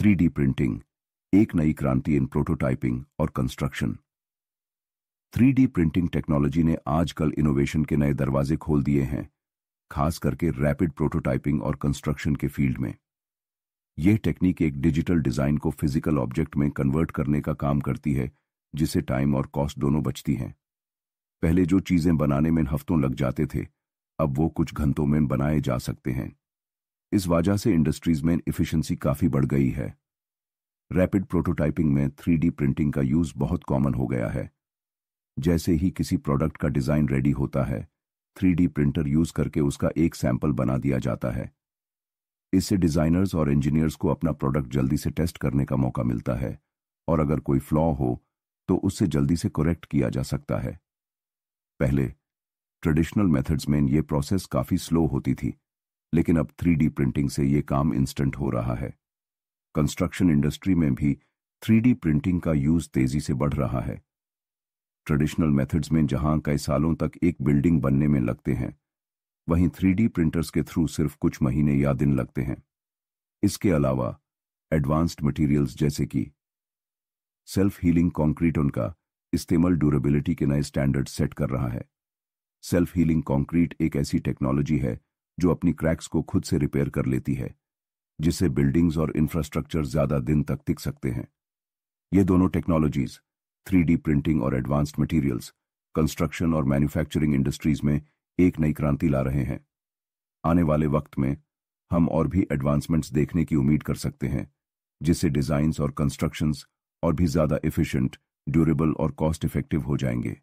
three printing एक नई क्रांति इन प्रोटोटाइपिंग और कंस्ट्रक्शन थ्री प्रिंटिंग टेक्नोलॉजी ने आजकल इनोवेशन के नए दरवाजे खोल दिए हैं खास करके रैपिड प्रोटोटाइपिंग और कंस्ट्रक्शन के फील्ड में यह टेक्निक एक डिजिटल डिजाइन को फिजिकल ऑब्जेक्ट में कन्वर्ट करने का काम करती है जिसे टाइम और कॉस्ट दोनों बचती हैं पहले जो चीजें बनाने में हफ्तों लग जाते थे अब वो कुछ घंटों में बनाए जा सकते हैं इस वजह से इंडस्ट्रीज में इफिशंसी काफी बढ़ गई है रैपिड प्रोटोटाइपिंग में थ्री प्रिंटिंग का यूज बहुत कॉमन हो गया है जैसे ही किसी प्रोडक्ट का डिजाइन रेडी होता है थ्री प्रिंटर यूज करके उसका एक सैंपल बना दिया जाता है इससे डिजाइनर्स और इंजीनियर्स को अपना प्रोडक्ट जल्दी से टेस्ट करने का मौका मिलता है और अगर कोई फ्लॉ हो तो उससे जल्दी से करेक्ट किया जा सकता है पहले ट्रेडिशनल मेथड्स में ये प्रोसेस काफी स्लो होती थी लेकिन अब थ्री प्रिंटिंग से ये काम इंस्टेंट हो रहा है कंस्ट्रक्शन इंडस्ट्री में भी थ्री प्रिंटिंग का यूज तेजी से बढ़ रहा है ट्रेडिशनल मेथड्स में जहां कई सालों तक एक बिल्डिंग बनने में लगते हैं वहीं थ्री प्रिंटर्स के थ्रू सिर्फ कुछ महीने या दिन लगते हैं इसके अलावा एडवांस्ड मटेरियल्स जैसे कि सेल्फ हीलिंग कंक्रीट उनका इस्तेमाल ड्यूरेबिलिटी के नए स्टैंडर्ड सेट कर रहा है सेल्फ हीलिंग कंक्रीट एक ऐसी टेक्नोलॉजी है जो अपनी क्रैक्स को खुद से रिपेयर कर लेती है जिससे बिल्डिंग्स और इंफ्रास्ट्रक्चर ज्यादा दिन तक टिक सकते हैं ये दोनों टेक्नोलॉजीज थ्री प्रिंटिंग और एडवांस्ड मटीरियल्स कंस्ट्रक्शन और मैन्युफैक्चरिंग इंडस्ट्रीज में एक नई क्रांति ला रहे हैं आने वाले वक्त में हम और भी एडवांसमेंट्स देखने की उम्मीद कर सकते हैं जिससे डिजाइन और कंस्ट्रक्शंस और भी ज्यादा इफिशिएंट ड्यूरेबल और कॉस्ट इफेक्टिव हो जाएंगे